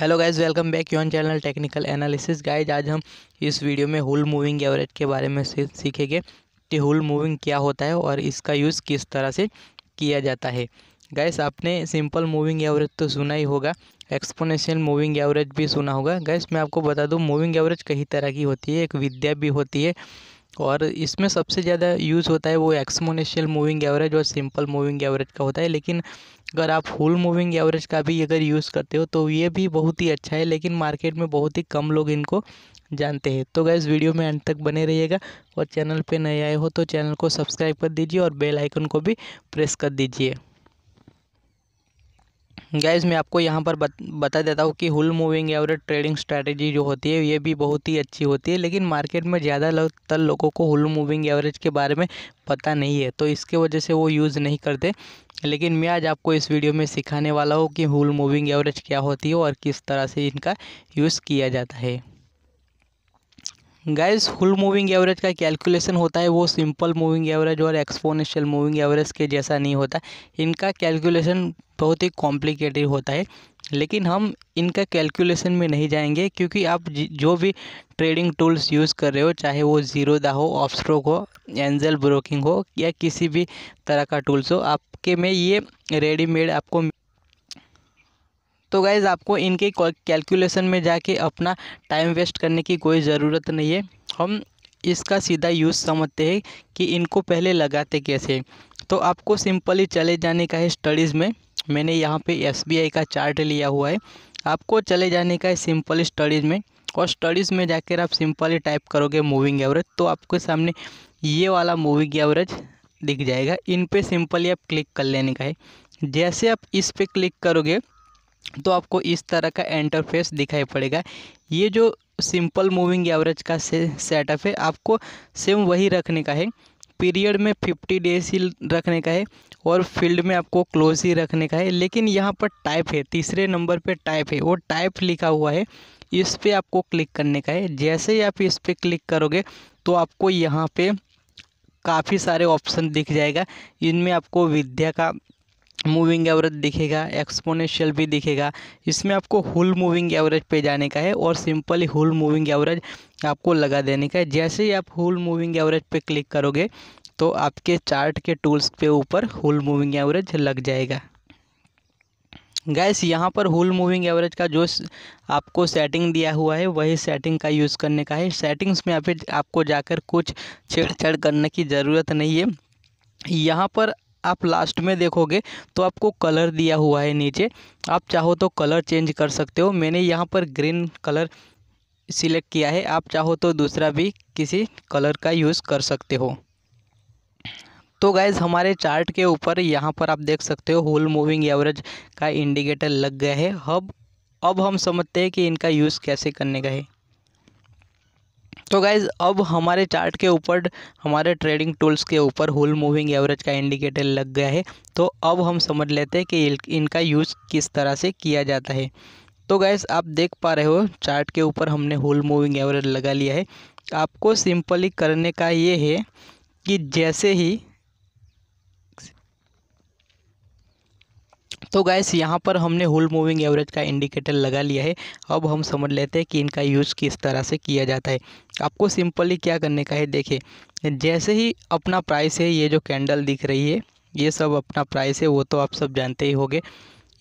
hello guys welcome back योन channel technical analysis guys आज हम इस वीडियो में हुल मूविंग एवरेज के बारे में सीखेंगे कि हुल मूविंग क्या होता है और इसका यूज़ किस तरह से किया जाता है गैस आपने सिंपल मूविंग एवरेज तो सुना ही होगा एक्सपोनेंशियल मूविंग एवरेज भी सुना होगा गैस मैं आपको बता दूं मूविंग एवरेज कई तरह की होती है एक विद्या भी होती है और इसमें सबसे ज़्यादा यूज़ होता है वो एक्समोनेशियल मूविंग एवरेज और सिंपल मूविंग एवरेज का होता है लेकिन अगर आप फुल मूविंग एवरेज का भी अगर यूज़ करते हो तो ये भी बहुत ही अच्छा है लेकिन मार्केट में बहुत ही कम लोग इनको जानते हैं तो गैस वीडियो में अंत तक बने रहिएगा और चैनल पर नए आए हो तो चैनल को सब्सक्राइब कर दीजिए और बेल आइकन को भी प्रेस कर दीजिए गैज मैं आपको यहाँ पर बत, बता देता हूँ कि Hull moving average trading strategy जो होती है ये भी बहुत ही अच्छी होती है लेकिन मार्केट में ज़्यादातर लोगों को हुल मूविंग एवरेज के बारे में पता नहीं है तो इसके वजह से वो यूज़ नहीं करते लेकिन मैं आज आपको इस वीडियो में सिखाने वाला हूँ कि हुल मूविंग एवरेज क्या होती है और किस तरह से इनका यूज़ किया जाता है गाइस हुल मूविंग एवरेज का कैलकुलेशन होता है वो सिंपल मूविंग एवरेज और एक्सपोनेंशियल मूविंग एवरेज के जैसा नहीं होता इनका कैलकुलेशन बहुत ही कॉम्प्लिकेटेड होता है लेकिन हम इनका कैलकुलेशन में नहीं जाएंगे क्योंकि आप जो भी ट्रेडिंग टूल्स यूज़ कर रहे हो चाहे वो दा हो ऑफ स्ट्रोक हो एंजल ब्रोकिंग हो या किसी भी तरह का टूल्स हो आपके में ये रेडीमेड आपको तो गाइज़ आपको इनके कैलकुलेशन में जाके अपना टाइम वेस्ट करने की कोई ज़रूरत नहीं है हम इसका सीधा यूज़ समझते हैं कि इनको पहले लगाते कैसे तो आपको सिंपली चले जाने का है स्टडीज़ में मैंने यहाँ पे एसबीआई का चार्ट लिया हुआ है आपको चले जाने का है सिंपल स्टडीज़ में और स्टडीज़ में जाकर आप सिंपली टाइप करोगे मूविंग एवरेज तो आपके सामने ये वाला मूविंग एवरेज दिख जाएगा इन पर सिंपली आप क्लिक कर लेने का है जैसे आप इस पर क्लिक करोगे तो आपको इस तरह का इंटरफेस दिखाई पड़ेगा ये जो सिंपल मूविंग एवरेज का से सेटअप है आपको सेम वही रखने का है पीरियड में फिफ्टी डेज ही रखने का है और फील्ड में आपको क्लोज ही रखने का है लेकिन यहाँ पर टाइप है तीसरे नंबर पे टाइप है वो टाइप लिखा हुआ है इस पर आपको क्लिक करने का है जैसे ही आप इस पर क्लिक करोगे तो आपको यहाँ पे काफ़ी सारे ऑप्शन दिख जाएगा इनमें आपको विद्या का मूविंग एवरेज दिखेगा एक्सपोनेंशियल भी दिखेगा इसमें आपको हुल मूविंग एवरेज पे जाने का है और सिंपली होल मूविंग एवरेज आपको लगा देने का है जैसे ही आप हुल मूविंग एवरेज पे क्लिक करोगे तो आपके चार्ट के टूल्स पे ऊपर होल मूविंग एवरेज लग जाएगा गैस यहाँ पर हुल मूविंग एवरेज का जो आपको सेटिंग दिया हुआ है वही सेटिंग का यूज़ करने का है सेटिंग्स में आप आपको जाकर कुछ छेड़छाड़ करने की ज़रूरत नहीं है यहाँ पर आप लास्ट में देखोगे तो आपको कलर दिया हुआ है नीचे आप चाहो तो कलर चेंज कर सकते हो मैंने यहाँ पर ग्रीन कलर सिलेक्ट किया है आप चाहो तो दूसरा भी किसी कलर का यूज़ कर सकते हो तो गाइज़ हमारे चार्ट के ऊपर यहाँ पर आप देख सकते हो होल मूविंग एवरेज का इंडिकेटर लग गया है हब अब हम समझते हैं कि इनका यूज़ कैसे करने का है तो गाइज़ अब हमारे चार्ट के ऊपर हमारे ट्रेडिंग टूल्स के ऊपर होल मूविंग एवरेज का इंडिकेटर लग गया है तो अब हम समझ लेते हैं कि इनका यूज़ किस तरह से किया जाता है तो गाइज़ आप देख पा रहे हो चार्ट के ऊपर हमने होल मूविंग एवरेज लगा लिया है आपको सिंपली करने का ये है कि जैसे ही तो गैस यहाँ पर हमने होल मूविंग एवरेज का इंडिकेटर लगा लिया है अब हम समझ लेते हैं कि इनका यूज़ किस तरह से किया जाता है आपको सिंपली क्या करने का है देखिए जैसे ही अपना प्राइस है ये जो कैंडल दिख रही है ये सब अपना प्राइस है वो तो आप सब जानते ही होंगे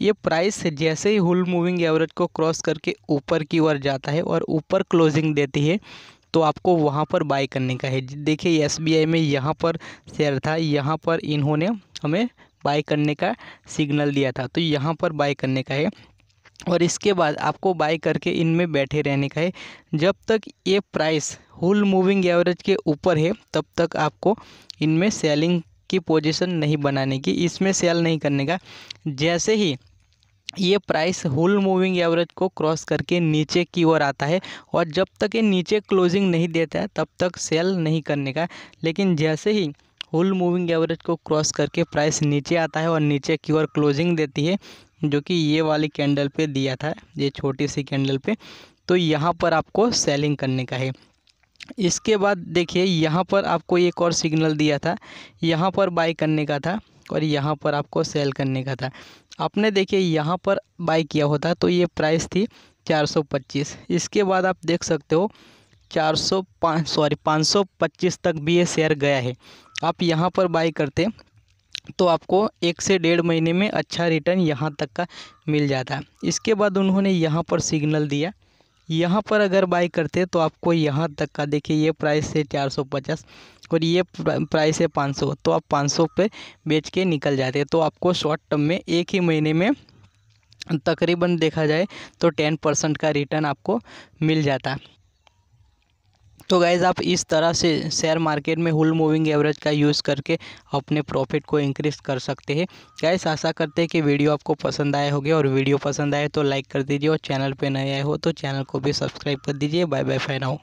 ये प्राइस जैसे ही होल मूविंग एवरेज को क्रॉस करके ऊपर की ओर जाता है और ऊपर क्लोजिंग देती है तो आपको वहाँ पर बाई करने का है देखिए एस में यहाँ पर शेयर था यहाँ पर इन्होंने हमें बाय करने का सिग्नल दिया था तो यहाँ पर बाय करने का है और इसके बाद आपको बाय करके इनमें बैठे रहने का है जब तक ये प्राइस होल मूविंग एवरेज के ऊपर है तब तक आपको इनमें सेलिंग की पोजीशन नहीं बनाने की इसमें सेल नहीं करने का जैसे ही ये प्राइस होल मूविंग एवरेज को क्रॉस करके नीचे की ओर आता है और जब तक ये नीचे क्लोजिंग नहीं देता है तब तक सेल नहीं करने का लेकिन जैसे ही होल मूविंग एवरेज को क्रॉस करके प्राइस नीचे आता है और नीचे की ओर क्लोजिंग देती है जो कि ये वाली कैंडल पे दिया था ये छोटी सी कैंडल पे तो यहाँ पर आपको सेलिंग करने का है इसके बाद देखिए यहाँ पर आपको एक और सिग्नल दिया था यहाँ पर बाई करने का था और यहाँ पर आपको सेल करने का था आपने देखिए यहाँ पर बाई किया होता तो ये प्राइस थी 425 इसके बाद आप देख सकते हो 405 सॉरी 525 तक भी ये शेयर गया है आप यहाँ पर बाई करते तो आपको एक से डेढ़ महीने में अच्छा रिटर्न यहाँ तक का मिल जाता है इसके बाद उन्होंने यहाँ पर सिग्नल दिया यहाँ पर अगर बाई करते तो आपको यहाँ तक का देखिए ये प्राइस है चार सौ पचास और ये प्राइस है पाँच सौ तो आप पाँच सौ पर बेच के निकल जाते तो आपको शॉर्ट टर्म में एक ही महीने में तकरीबन देखा जाए तो टेन परसेंट का रिटर्न आपको मिल जाता है तो गाइज़ आप इस तरह से शेयर मार्केट में हुल मूविंग एवरेज का यूज़ करके अपने प्रॉफिट को इंक्रीज कर सकते हैं गाइज़ आशा करते हैं कि वीडियो आपको पसंद आए होगे और वीडियो पसंद आए तो लाइक कर दीजिए और चैनल पे नए आए हो तो चैनल को भी सब्सक्राइब कर दीजिए बाय बाय फैन